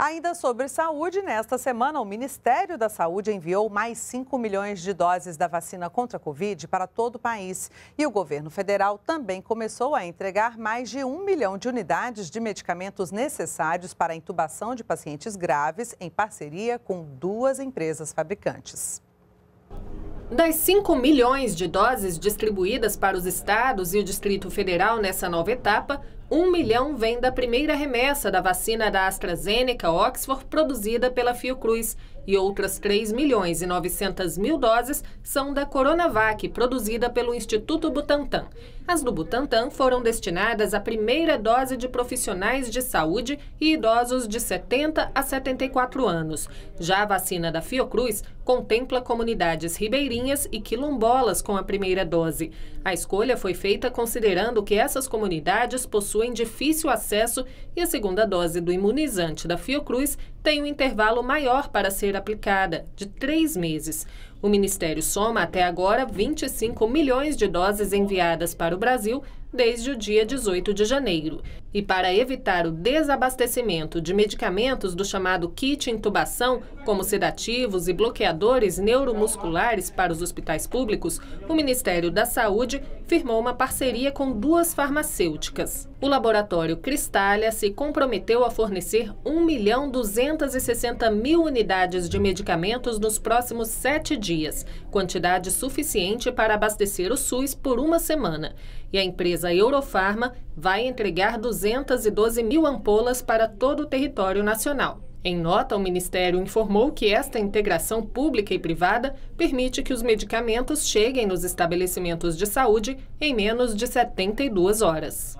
Ainda sobre saúde, nesta semana, o Ministério da Saúde enviou mais 5 milhões de doses da vacina contra a Covid para todo o país. E o governo federal também começou a entregar mais de 1 milhão de unidades de medicamentos necessários para a intubação de pacientes graves, em parceria com duas empresas fabricantes. Das 5 milhões de doses distribuídas para os estados e o Distrito Federal nessa nova etapa, um milhão vem da primeira remessa da vacina da AstraZeneca Oxford produzida pela Fiocruz e outras 3 milhões e 900 mil doses são da Coronavac, produzida pelo Instituto Butantan. As do Butantan foram destinadas à primeira dose de profissionais de saúde e idosos de 70 a 74 anos. Já a vacina da Fiocruz contempla comunidades ribeirinhas e quilombolas com a primeira dose. A escolha foi feita considerando que essas comunidades possuem possuem difícil acesso e a segunda dose do imunizante da Fiocruz tem um intervalo maior para ser aplicada, de três meses. O Ministério soma até agora 25 milhões de doses enviadas para o Brasil desde o dia 18 de janeiro. E para evitar o desabastecimento de medicamentos do chamado kit intubação, como sedativos e bloqueadores neuromusculares para os hospitais públicos, o Ministério da Saúde firmou uma parceria com duas farmacêuticas. O laboratório Cristália se comprometeu a fornecer 1 milhão 260 mil unidades de medicamentos nos próximos sete dias dias, quantidade suficiente para abastecer o SUS por uma semana. E a empresa Eurofarma vai entregar 212 mil ampolas para todo o território nacional. Em nota, o Ministério informou que esta integração pública e privada permite que os medicamentos cheguem nos estabelecimentos de saúde em menos de 72 horas.